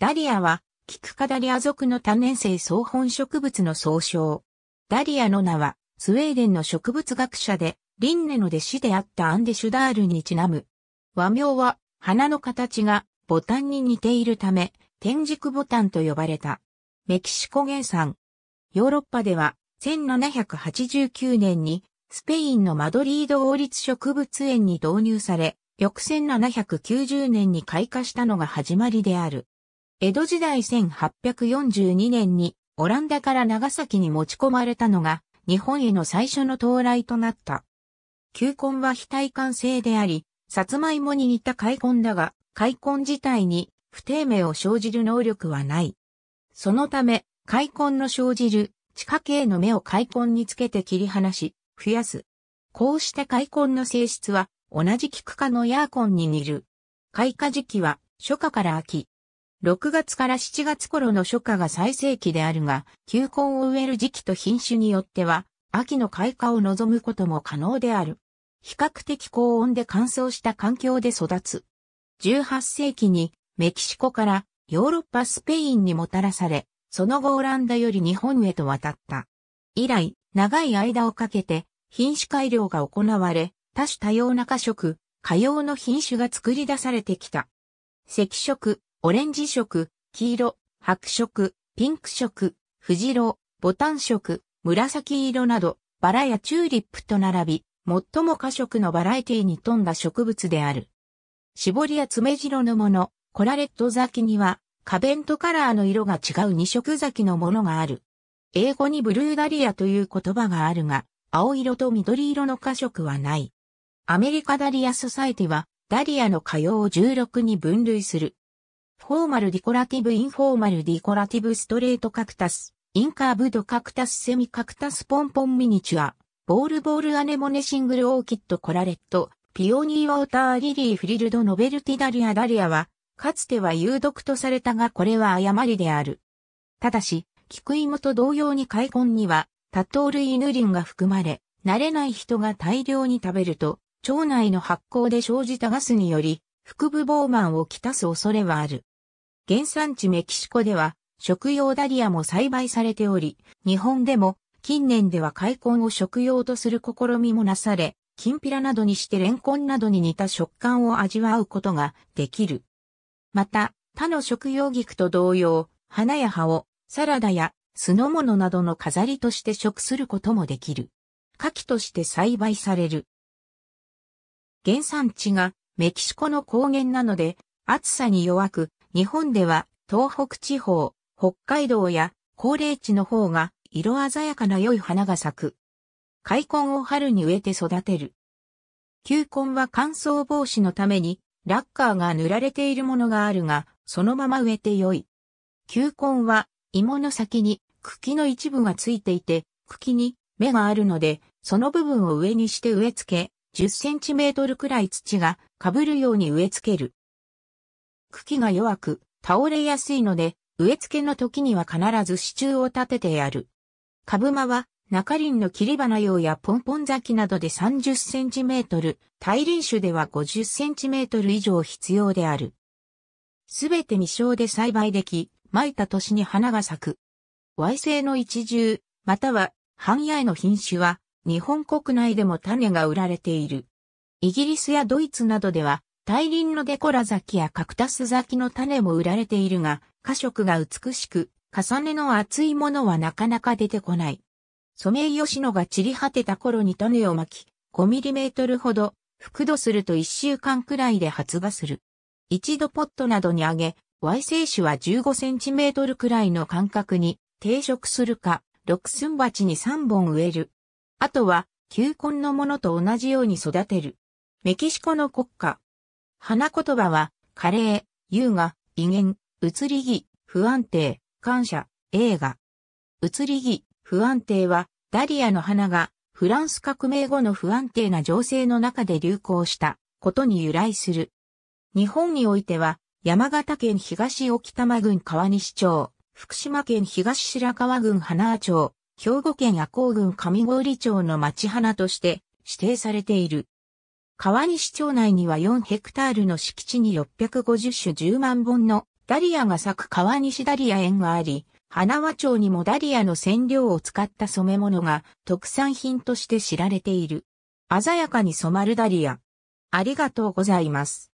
ダリアは、キクカダリア族の多年生総本植物の総称。ダリアの名は、スウェーデンの植物学者で、リンネの弟子であったアンデシュダールにちなむ。和名は、花の形がボタンに似ているため、天軸ボタンと呼ばれた。メキシコ原産。ヨーロッパでは、1789年に、スペインのマドリード王立植物園に導入され、翌1790年に開花したのが始まりである。江戸時代1842年にオランダから長崎に持ち込まれたのが日本への最初の到来となった。球根は非対感性であり、さつまいもに似た開根だが、開根自体に不定名を生じる能力はない。そのため、開根の生じる地下茎の芽を開根につけて切り離し、増やす。こうした開根の性質は同じ菊科のヤーコンに似る。開花時期は初夏から秋、6月から7月頃の初夏が最盛期であるが、球根を植える時期と品種によっては、秋の開花を望むことも可能である。比較的高温で乾燥した環境で育つ。18世紀にメキシコからヨーロッパスペインにもたらされ、その後オランダより日本へと渡った。以来、長い間をかけて品種改良が行われ、多種多様な花色、花用の品種が作り出されてきた。赤色、オレンジ色、黄色、白色、ピンク色、藤色、ボタン色、紫色など、バラやチューリップと並び、最も過色のバラエティに富んだ植物である。絞りや爪白のもの、コラレット咲きには、花弁とカラーの色が違う二色咲きのものがある。英語にブルーダリアという言葉があるが、青色と緑色の過色はない。アメリカダリアソサイティは、ダリアの歌謡を16に分類する。フォーマルディコラティブインフォーマルディコラティブストレートカクタス、インカーブドカクタスセミカクタスポンポンミニチュア、ボールボールアネモネシングルオーキッドコラレット、ピオニーウォーターリリーフリルドノベルティダリアダリアは、かつては有毒とされたがこれは誤りである。ただし、菊芋と同様に開根には、多糖類ヌリンが含まれ、慣れない人が大量に食べると、腸内の発酵で生じたガスにより、腹部膨慢をきたす恐れはある。原産地メキシコでは食用ダリアも栽培されており、日本でも近年では開根を食用とする試みもなされ、きんぴらなどにしてレンコンなどに似た食感を味わうことができる。また、他の食用菊と同様、花や葉をサラダや酢の物などの飾りとして食することもできる。牡蠣として栽培される。原産地がメキシコの高原なので、暑さに弱く、日本では東北地方、北海道や高齢地の方が色鮮やかな良い花が咲く。開根を春に植えて育てる。球根は乾燥防止のためにラッカーが塗られているものがあるが、そのまま植えて良い。球根は芋の先に茎の一部がついていて、茎に芽があるので、その部分を上にして植え付け、10センチメートルくらい土が被るように植え付ける。茎が弱く、倒れやすいので、植え付けの時には必ず支柱を立ててやる。株間は、中林の切り花用やポンポン咲きなどで30センチメートル、大輪種では50センチメートル以上必要である。すべて未生で栽培でき、巻いた年に花が咲く。Y 製の一重、または半野への品種は、日本国内でも種が売られている。イギリスやドイツなどでは、大輪のデコラ咲きやカクタス咲きの種も売られているが、花色が美しく、重ねの厚いものはなかなか出てこない。ソメイヨシノが散り果てた頃に種をまき、5ミリメートルほど、覆土すると1週間くらいで発芽する。一度ポットなどにあげ、Y 生種は15センチメートルくらいの間隔に定植するか、六寸鉢に3本植える。あとは、球根のものと同じように育てる。メキシコの国家、花言葉は、カレー、優雅、威厳、移り気、不安定、感謝、映画。移り気、不安定は、ダリアの花が、フランス革命後の不安定な情勢の中で流行したことに由来する。日本においては、山形県東沖玉郡川西町、福島県東白川郡花町、兵庫県赤甲郡上郡町の町花として指定されている。川西町内には4ヘクタールの敷地に650種10万本のダリアが咲く川西ダリア園があり、花輪町にもダリアの染料を使った染め物が特産品として知られている。鮮やかに染まるダリア。ありがとうございます。